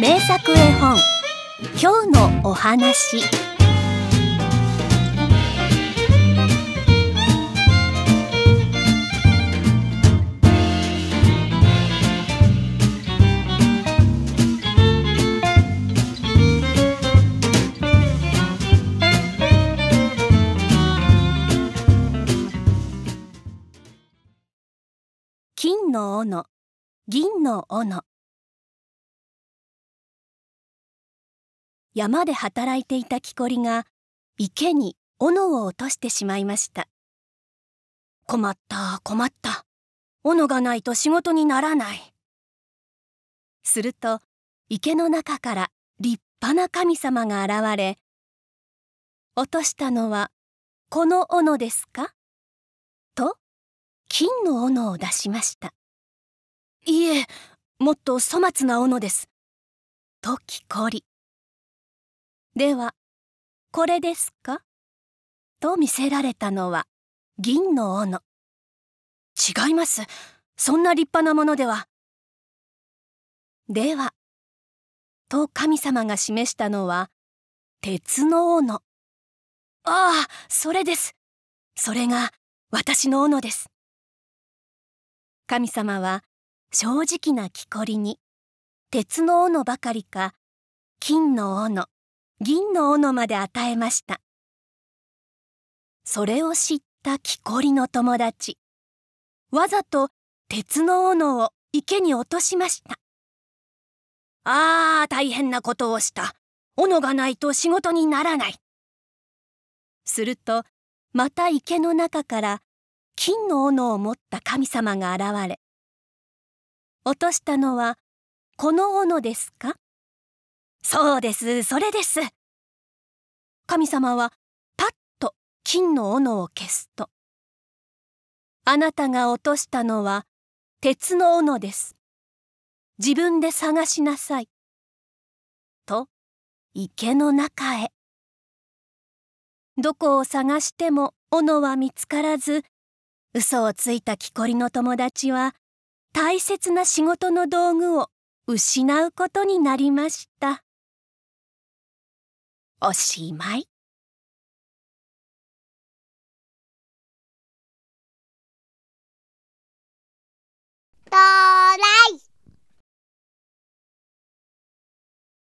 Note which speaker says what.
Speaker 1: 名作絵本今日のお話金の斧銀の斧山で働いていた木こりが池に斧を落としてしまいました困った困った斧がないと仕事にならないすると池の中から立派な神様が現れ落としたのはこの斧ですかと金の斧を出しましたいいえもっと粗末な斧ですと木こりではこれですかと見せられたのは銀の斧違いますそんな立派なものではではと神様が示したのは鉄の斧ああそれですそれが私の斧です神様は正直な木こりに鉄の斧ばかりか金の斧銀の斧まで与えました。それを知った木こりの友達。わざと鉄の斧を池に落としました。ああ、大変なことをした。斧がないと仕事にならない。すると、また池の中から金の斧を持った神様が現れ、落としたのはこの斧ですかそうです、それです。神様はパッと金の斧を消すと。あなたが落としたのは鉄の斧です。自分で探しなさい。と、池の中へ。どこを探しても斧は見つからず、嘘をついた木こりの友達は、大切な仕事の道具を失うことになりました。おしまい。